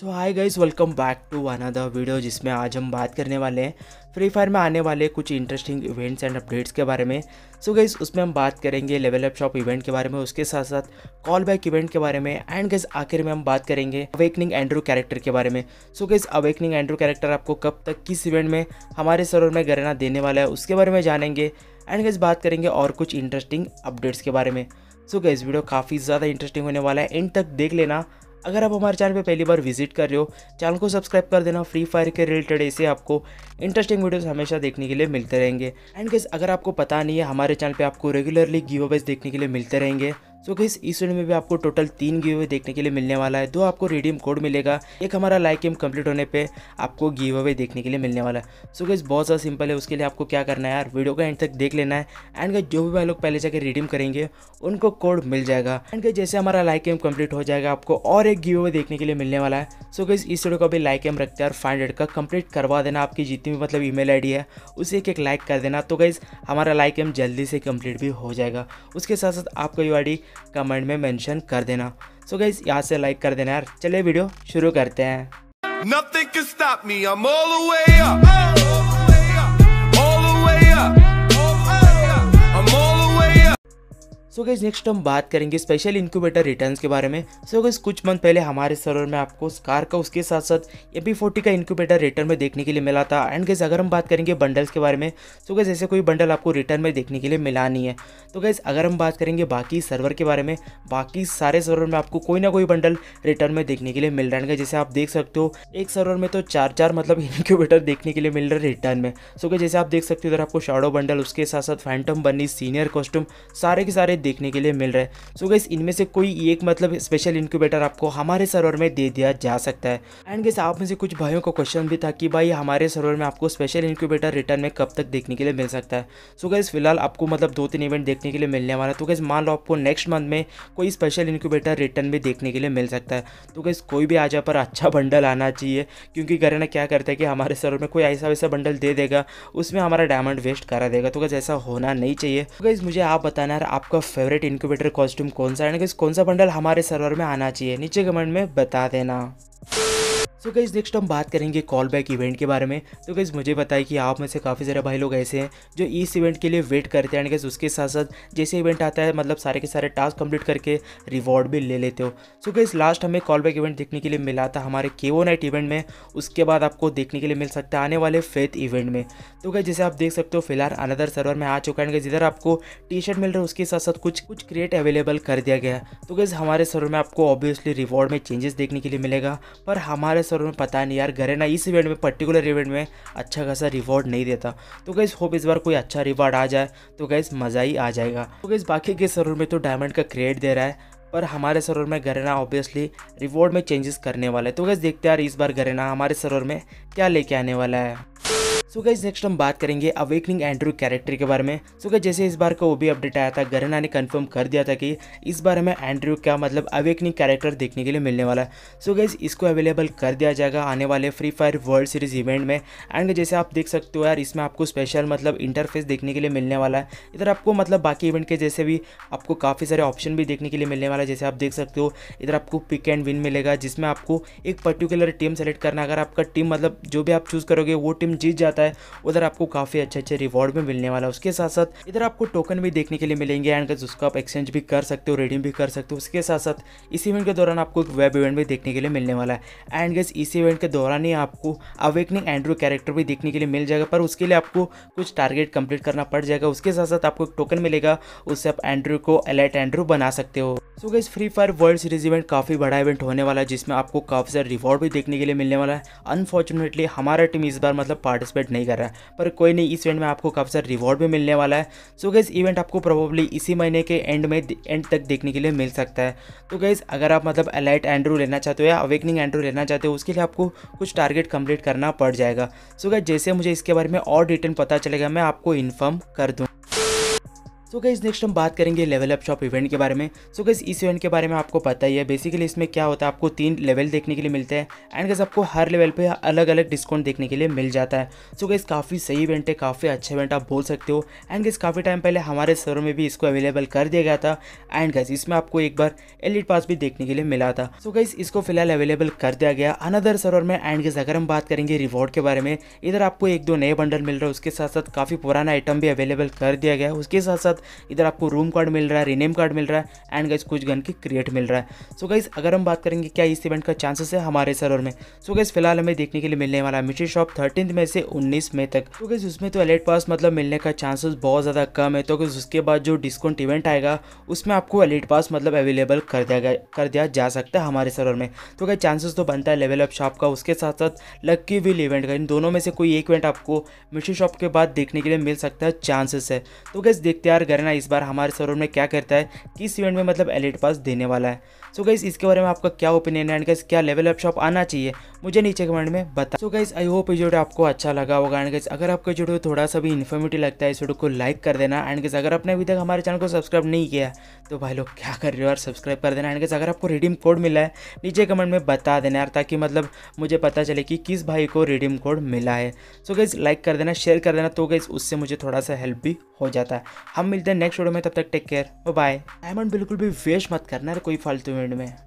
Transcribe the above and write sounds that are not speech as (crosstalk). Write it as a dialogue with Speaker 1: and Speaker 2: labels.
Speaker 1: So hi guys welcome back to one other video जिसमें आज हम बात करने वाले हैं फ्री फायर में आने वाले कुछ इंटरेस्टिंग इवेंट्स एंड अपडेट्स के बारे में सो so गाइस उसमें हम बात करेंगे लेवल अप शॉप इवेंट के बारे में उसके साथ साथ कॉल बैक इवेंट के बारे में एंड गाइस आखिर में हम बात करेंगे अवेकनिंग एंड्रो कैरेक्टर के बारे में so guys awakening Andrew character आपको कब तक किस इवेंट में हमारे सरोवर में गरना देने वाला है उसके बारे में जानेंगे एंड गाइस बात करेंगे और कुछ इंटरेस्टिंग अपडेट्स के बारे में सो so गाइस वीडियो काफ़ी ज़्यादा इंटरेस्टिंग होने वाला है एंड तक देख लेना अगर आप हमारे चैनल पे पहली बार विजिट कर रहे हो चैनल को सब्सक्राइब कर देना फ्री फायर के रिलेटेड ऐसे आपको इंटरेस्टिंग वीडियोस हमेशा देखने के लिए मिलते रहेंगे एंड गैस अगर आपको पता नहीं है हमारे चैनल पे आपको रेगुलरली गिव अवेज देखने के लिए मिलते रहेंगे सो गाइस इस वीडियो में भी आपको टोटल तीन गिव देखने के लिए मिलने वाला है दो आपको रिडीम कोड मिलेगा एक हमारा लाइक गेम कंप्लीट होने पे आपको गिव अवे देखने के लिए मिलने वाला है सो गाइस बहुत ज़्यादा सिंपल है उसके लिए आपको क्या करना है यार वीडियो का एंड तक देख लेना है एंड गई जो भी भाई लोग पहले जाकर रिडीम करेंगे उनको कोड मिल जाएगा एंड गई जैसे हमारा लाइक गेम कंप्लीट हो जाएगा आपको और एक गिव देखने के लिए मिलने वाला है सो so, इस वीडियो को भी लाइक गेम रखते हैं और फाइव का कंप्लीट करवा देना आपकी जितनी भी मतलब आई डी है उसे एक एक लाइक कर देना तो गई हमारा लाइक गेम जल्दी से कंप्लीट भी हो जाएगा उसके साथ साथ आपका यू आई कमेंट में मेंशन कर देना सो गाइज यहाँ से लाइक कर देना यार चलिए वीडियो शुरू करते हैं Nothing can stop me, I'm all the way up. So guys next हम बात करेंगे स्पेशल इंक्यूबेटर रिटर्न्स के बारे में सो so कुछ मंथ पहले हमारे सर्वर में आपको स्कार का उसके साथ साथ ए पी फोर्टी का इंक्यूबेटर रिटर्न में देखने के लिए मिला था एंड गाइज अगर हम बात करेंगे बंडल्स के बारे में सो गाइज ऐसे कोई बंडल आपको रिटर्न में देखने के लिए मिला नहीं है तो गैस अगर हम बात करेंगे बाकी सर्वर के बारे में बाकी सारे सर्वर में आपको कोई ना कोई बंडल रिटर्न में देखने के लिए मिल रहा है जैसे आप देख सकते हो एक सर्वर में तो चार चार मतलब इंक्यूबेटर (laughs) देखने के लिए मिल रहा है रिटर्न में सो गाइज जैसे आप देख सकते हो इधर आपको शाडो बंडल उसके साथ साथ फैंटम बनी सीनियर कॉस्ट्यूम सारे के सारे देखने के लिए मिल रहा है सो गैस इनमें से कोई एक मतलब स्पेशल इंक्यूबेटर आपको हमारे सर्वर में दे दिया जा सकता है एंड गैस आप में से कुछ भाइयों का क्वेश्चन भी था कि भाई हमारे सर्वर में आपको स्पेशल इंक्यूबेटर रिटर्न में कब तक देखने के लिए मिल सकता है सो गैस फिलहाल आपको मतलब दो तीन इवेंट देखने के लिए मिलने वाला तो गैस मान लो आपको नेक्स्ट मंथ में कोई स्पेशल इंक्यूबेटर रिटर्न भी देखने के लिए मिल सकता है तो गैस कोई भी आजा पर अच्छा बंडल आना चाहिए क्योंकि घर ना क्या करता है कि हमारे सर्वर में कोई ऐसा वैसा बंडल दे देगा उसमें हमारा डायमंड वेस्ट करा देगा तो गैस ऐसा होना नहीं चाहिए तो गैस मुझे आप बताना यार आपका फेवरेट इनक्यूबेटर कॉस्ट्यूम कौन सा है कौन सा बंडल हमारे सर्वर में आना चाहिए नीचे कमेंट में बता देना सो so नेक्स्ट हम बात करेंगे कॉल बैक इवेंट के बारे में तो गईज़ मुझे बताया कि आप में से काफ़ी सारे भाई लोग ऐसे हैं जो इस इवेंट के लिए वेट करते हैं एंड गैस उसके साथ साथ जैसे इवेंट आता है मतलब सारे के सारे टास्क कंप्लीट करके रिवॉर्ड भी ले लेते हो सो so लास्ट हमें कॉल बैक इवेंट देखने के लिए मिला था हमारे ओ नाइट इवेंट में उसके बाद आपको देखने के लिए मिल सकता है आने वाले फेथ इवेंट में तो गई जैसे आप देख सकते हो फिलहाल अनदर सर्वर में आ चुका है जिधर आपको टी शर्ट मिल रहा है उसके साथ साथ कुछ कुछ क्रिएट अवेलेबल कर दिया गया तो गैस हमारे सर्वर में आपको ऑब्वियसली रिवॉर्ड में चेंजेस देखने के लिए मिलेगा पर हमारे सर उन्हें पता नहीं यार गरेना इस इवेंट में पर्टिकुलर इवेंट में अच्छा खासा रिवॉर्ड नहीं देता तो गैस होप इस बार कोई अच्छा रिवॉर्ड आ जाए तो गैस मज़ा ही आ जाएगा तो गैस बाकी के सरोवर में तो डायमंड का क्रिएट दे रहा है पर हमारे सरोवर में गरेना ऑब्वियसली रिवॉर्ड में चेंजेस करने वाला है तो गैस देखते यार इस बार गरेना हमारे सरोवर में क्या लेके आने वाला है सो गई गाइज नेक्स्ट हम बात करेंगे अवेकनिंग एंड्रू कैरेक्टर के बारे में सो गई जैसे इस बार का वो भी अपडेट आया था गरना ने कंफर्म कर दिया था कि इस बार हमें एंड्रू का मतलब अवेकनिंग कैरेक्टर देखने के लिए मिलने वाला है सो so गाइज इसको अवेलेबल कर दिया जाएगा आने वाले free fire world series event में एंड जैसे आप देख सकते हो यार इसमें आपको स्पेशल मतलब इंटरफेस देखने के लिए मिलने वाला है इधर आपको मतलब बाकी इवेंट के जैसे भी आपको काफ़ी सारे ऑप्शन भी देखने के लिए मिलने वाला है जैसे आप देख सकते हो इधर आपको पिक एंड विन मिलेगा जिसमें आपको एक पर्टिकुलर टीम सेलेक्ट करना अगर आपका टीम मतलब जो भी आप चूज़ करोगे वो टीम जीत जाता है जाता है उधर आपको काफ़ी अच्छे अच्छे रिवॉर्ड भी मिलने वाला है उसके साथ साथ इधर आपको टोकन भी देखने के लिए मिलेंगे एंड उसको आप एक्सचेंज भी कर सकते हो रिडीम भी कर सकते हो उसके साथ साथ इस इवेंट के दौरान आपको एक वेब इवेंट भी देखने के लिए मिलने वाला है एंड गज इस इवेंट के दौरान ही आपको अवेकनिंग एंड्रो कैरेक्टर भी देखने के लिए मिल जाएगा पर उसके लिए आपको कुछ टारगेट कंप्लीट करना पड़ जाएगा उसके साथ साथ आपको एक टोकन मिलेगा उससे आप एंड्रो को अलर्ट एंड्रो बना सकते हो so guys free fire world series event काफ़ी बड़ा इवेंट होने वाला है जिसमें आपको काफ़ी सारे रिवॉर्ड भी देखने के लिए मिलने वाला है अनफॉर्चुनेटली हमारा टीम इस बार मतलब पार्टिसिपेट नहीं कर रहा है पर कोई नहीं इस इवेंट में आपको काफ़ी सारा रिवॉर्ड भी मिलने वाला है सो गैस इवेंट आपको प्रोबेबली इसी महीने के एंड में एंड तक देखने के लिए मिल सकता है तो गैस अगर आप मतलब अलाइट एंड्रू लेना चाहते हो या अवेकनिंग एंड्रू लेना चाहते हो उसके लिए आपको कुछ टारगेट कंप्लीट करना पड़ जाएगा सो गैस जैसे मुझे इसके बारे में और डिटेल पता चलेगा मैं आपको इन्फॉर्म कर दूँ सो गई गाइज नेक्स्ट हम बात करेंगे लेवल अप शॉप इवेंट के बारे में सो गई इस इवेंट के बारे में आपको पता ही है बेसिकली इसमें क्या होता है आपको तीन लेवल देखने के लिए मिलते हैं एंड गाइज आपको हर लेवल पे अलग अलग डिस्काउंट देखने के लिए मिल जाता है सो गई गाइज काफ़ी सही इवेंट है काफ़ी अच्छा इवेंट आप बोल सकते हो एंड गाइज काफ़ी टाइम पहले हमारे सर्वर में भी इसको अवेलेबल कर दिया गया था एंड गज़ इसमें आपको एक बार एलिट पास भी देखने के लिए मिला था सो गई इसको फिलहाल अवेलेबल कर दिया गया अनदर सर्वर में एंड गाइज अगर हम बात करेंगे रिवॉर्ड के बारे में इधर आपको एक दो नए बंडल मिल रहा है उसके साथ साथ काफ़ी पुराना आइटम भी अवेलेबल कर दिया गया उसके साथ साथ इधर आपको रूम कार्ड मिल रहा है रिनेम कार्ड मिल रहा है एंड गाइज कुछ गन की क्रिएट मिल रहा है सो गाइज अगर हम बात करेंगे क्या इस इवेंट का चांसेस है हमारे सर्वर में सो गाइज फिलहाल हमें देखने के लिए मिलने वाला है मिट्री शॉप थर्टीन में से उन्नीस मई तक तो गाइज उसमें तो एलेट पास मतलब मिलने का चांसेस बहुत ज़्यादा कम है तो गाइज उसके बाद जो डिस्काउंट इवेंट आएगा उसमें आपको एलेट पास मतलब अवेलेबल कर दिया गया कर दिया जा सकता है हमारे सर्वर में तो गाइज चांसेस तो बनता है लेवल अप शॉप का उसके साथ साथ लक्की विल इवेंट का इन दोनों में से कोई एक इवेंट आपको मिट्री शॉप के बाद देखने के लिए मिल सकता है चांसेस है तो गैस देखते यार करना इस बार हमारे शोरूम में क्या करता है किस इवेंट में मतलब एलिट पास देने वाला है सो गाइज इसके बारे में आपका क्या ओपिनियन है एंड गाइज क्या लेवल अप शॉप आना चाहिए मुझे नीचे कमेंट में बता सो गाइज आई होप ये वीडियो आपको अच्छा लगा होगा एंड गाइज अगर आपको वीडियो थोड़ा सा भी इन्फॉर्मेटिव लगता है इस वीडियो को लाइक कर देना एंड गाइज अगर आपने अभी तक हमारे चैनल को सब्सक्राइब नहीं किया तो भाई लोग क्या कर रहे हो और सब्सक्राइब कर देना एंड गाइज अगर आपको रिडीम कोड मिला है नीचे कमेंट में बता देना यार ताकि मतलब मुझे पता चले कि किस भाई को रिडीम कोड मिला है सो गाइज लाइक कर देना शेयर कर देना तो गाइज उससे मुझे थोड़ा सा हेल्प भी हो जाता है हम मिलते हैं नेक्स्ट वीडियो में तब तक टेक केयर बाय डायमंड बिल्कुल भी वेस्ट मत करना कोई फालतू में मिनट में